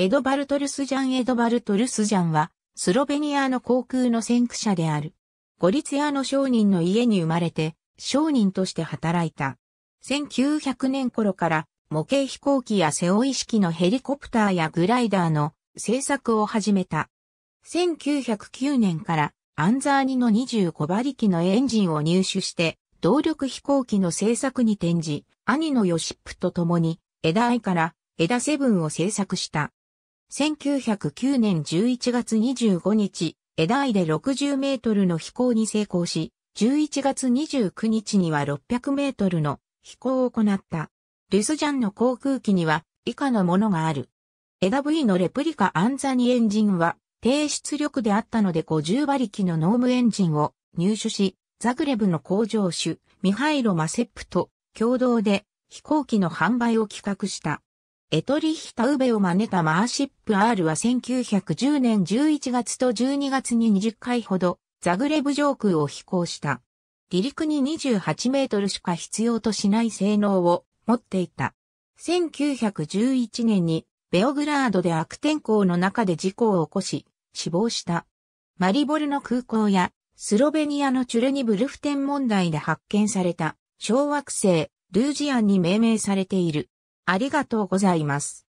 エドバルトルスジャンエドバルトルスジャンは、スロベニアの航空の先駆者である。ゴリツヤの商人の家に生まれて、商人として働いた。1900年頃から模型飛行機や背負い式のヘリコプターやグライダーの製作を始めた。1909年からアンザーニの25馬力のエンジンを入手して動力飛行機の製作に転じ、兄のヨシップと共にエダアイからエダセブンを製作した。1909年11月25日、枝井で60メートルの飛行に成功し、11月29日には600メートルの飛行を行った。ルスジャンの航空機には以下のものがある。枝 V のレプリカアンザニエンジンは低出力であったので50馬力のノームエンジンを入手し、ザグレブの工場主、ミハイロ・マセップと共同で飛行機の販売を企画した。エトリヒタウベを真似たマーシップ R は1910年11月と12月に20回ほどザグレブ上空を飛行した。離陸に28メートルしか必要としない性能を持っていた。1911年にベオグラードで悪天候の中で事故を起こし死亡した。マリボルの空港やスロベニアのチュルニブルフテン問題で発見された小惑星ルージアンに命名されている。ありがとうございます。